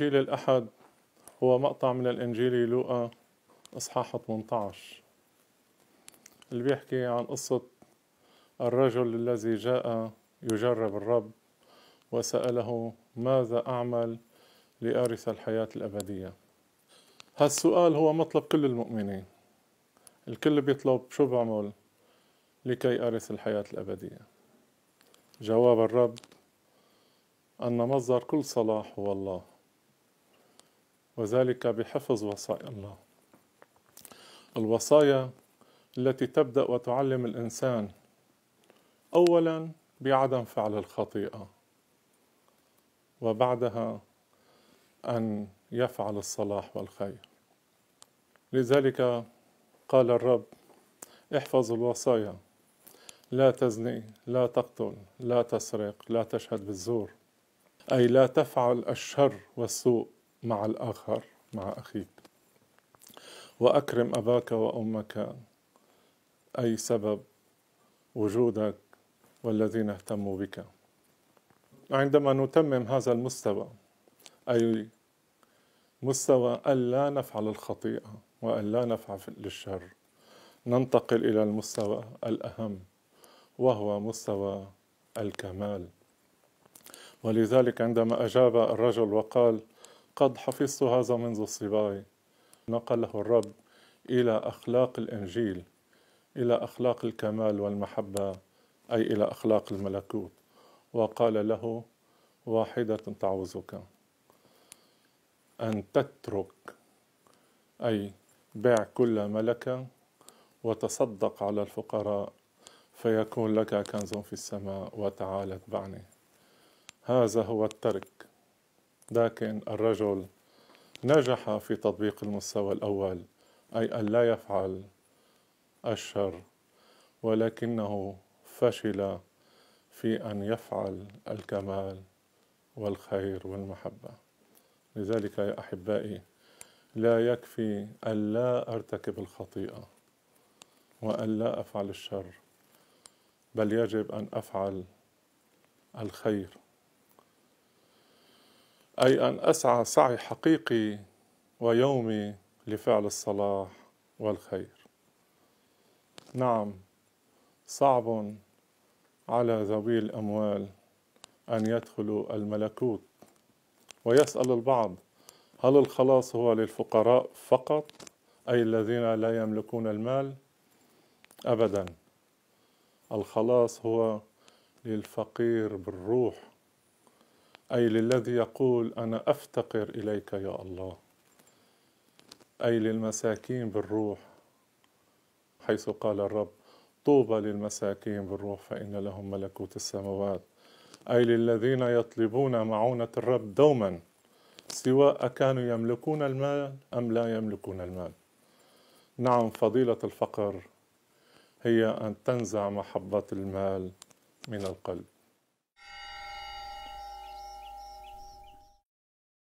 إنجيل الأحد هو مقطع من الإنجيل لوقا إصحاح 18 اللي بيحكي عن قصة الرجل الذي جاء يجرب الرب وسأله ماذا أعمل لأرث الحياة الأبدية هالسؤال هو مطلب كل المؤمنين الكل بيطلب شو بعمل لكي أرث الحياة الأبدية جواب الرب أن مصدر كل صلاح هو الله وذلك بحفظ وصايا الله الوصايا التي تبدأ وتعلم الإنسان أولا بعدم فعل الخطيئة وبعدها أن يفعل الصلاح والخير لذلك قال الرب احفظ الوصايا لا تزني لا تقتل لا تسرق لا تشهد بالزور أي لا تفعل الشر والسوء مع الآخر مع أخيك وأكرم أباك وأمك أي سبب وجودك والذين اهتموا بك عندما نتمم هذا المستوى أي مستوى ألا نفعل الخطيئة وألا نفعل للشر ننتقل إلى المستوى الأهم وهو مستوى الكمال ولذلك عندما أجاب الرجل وقال قد حفظت هذا منذ صباي نقله الرب إلى أخلاق الإنجيل إلى أخلاق الكمال والمحبة أي إلى أخلاق الملكوت وقال له واحدة تعوزك أن تترك أي بع كل ملكة وتصدق على الفقراء فيكون لك كنز في السماء وتعال اتبعني هذا هو الترك لكن الرجل نجح في تطبيق المستوى الأول أي أن لا يفعل الشر ولكنه فشل في أن يفعل الكمال والخير والمحبة لذلك يا أحبائي لا يكفي ألا أرتكب الخطيئة وألا أفعل الشر بل يجب أن أفعل الخير أي أن أسعى سعي حقيقي ويومي لفعل الصلاح والخير نعم صعب على ذوي الأموال أن يدخلوا الملكوت ويسأل البعض هل الخلاص هو للفقراء فقط أي الذين لا يملكون المال أبدا الخلاص هو للفقير بالروح أي للذي يقول أنا أفتقر إليك يا الله أي للمساكين بالروح حيث قال الرب طوبى للمساكين بالروح فإن لهم ملكوت السماوات أي للذين يطلبون معونة الرب دوما سواء كانوا يملكون المال أم لا يملكون المال نعم فضيلة الفقر هي أن تنزع محبة المال من القلب